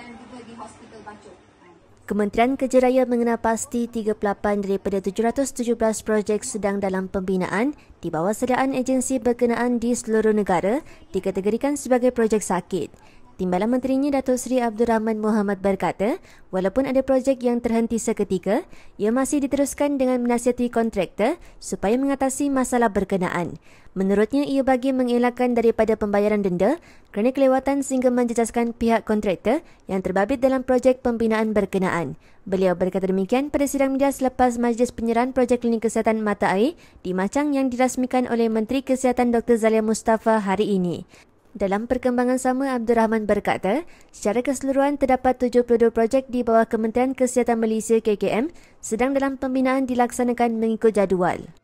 dan juga di hospital Bacok. Kementerian Kerja Raya mengenal pasti 38 daripada 717 projek sedang dalam pembinaan di bawah sediaan agensi berkenaan di seluruh negara dikategorikan sebagai projek sakit. Timbalan Menterinya Datuk Seri Abdul Rahman Muhammad berkata, walaupun ada projek yang terhenti seketika, ia masih diteruskan dengan menasihati kontraktor supaya mengatasi masalah berkenaan. Menurutnya, ia bagi mengelakkan daripada pembayaran denda kerana kelewatan sehingga menjejaskan pihak kontraktor yang terbabit dalam projek pembinaan berkenaan. Beliau berkata demikian pada sidang media selepas Majlis Penyerahan Projek Klinik Kesihatan Mata Air di Macang yang dirasmikan oleh Menteri Kesihatan Dr. Zalia Mustafa hari ini. Dalam perkembangan sama, Abdul Rahman berkata, secara keseluruhan terdapat 72 projek di bawah Kementerian Kesihatan Malaysia KKM sedang dalam pembinaan dilaksanakan mengikut jadual.